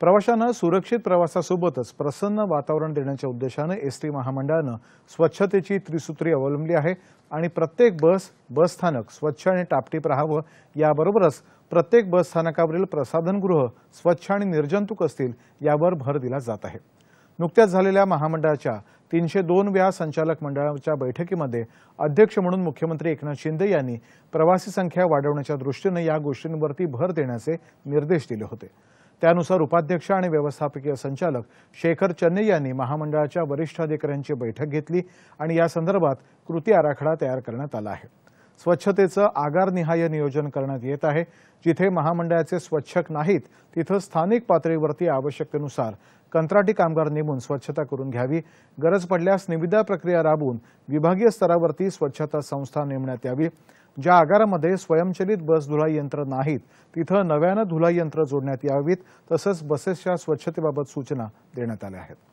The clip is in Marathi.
प्रवाशांना सुरक्षित प्रवासासोबतच प्रसन्न वातावरण देण्याच्या उद्देशानं एस टी महामंडळानं स्वच्छतेची त्रिसूत्री अवलंबली आहे आणि प्रत्येक बस बसस्थानक स्वच्छ आणि टापटीप राहावं याबरोबरच प्रत्येक बसस्थानकावरील प्रसाधनगृह स्वच्छ आणि निर्जंतुक असतील यावर भर दिला जात आहे नुकत्याच झालेल्या महामंडळाच्या तीनशे दोन व्या संचालक मंडळाच्या बैठकीमध्ये अध्यक्ष म्हणून मुख्यमंत्री एकनाथ शिंदे यांनी प्रवासी संख्या वाढवण्याच्या दृष्टीनं या गोष्टींवरती भर देण्याचे निर्देश दिले होते त्यानुसार उपाध्यक्ष आणि व्यवस्थापकीय संचालक शेखर चन्ने यांनी महामंडळाच्या वरिष्ठ अधिकाऱ्यांची बैठक घेतली आणि यासंदर्भात कृती आराखडा तयार करण्यात आला आहे स्वच्छतेचं आगारनिहाय नियोजन करण्यात येत आहे जिथे महामंडळाचे स्वच्छक नाहीत तिथं स्थानिक पातळीवरती आवश्यकतेनुसार कंत्राटी कामगार नेमून स्वच्छता करून घ्यावी गरज पडल्यास निविदा प्रक्रिया राबवून विभागीय स्तरावरती स्वच्छता संस्था नेमण्यात यावी ज्या आगारामध्ये स्वयंचलित बस धुलाई यंत्र नाहीत तिथं नव्यानं धुलाई यंत्र जोडण्यात यावीत तसंच बसेसच्या स्वच्छतेबाबत सूचना देण्यात आल्या आहेत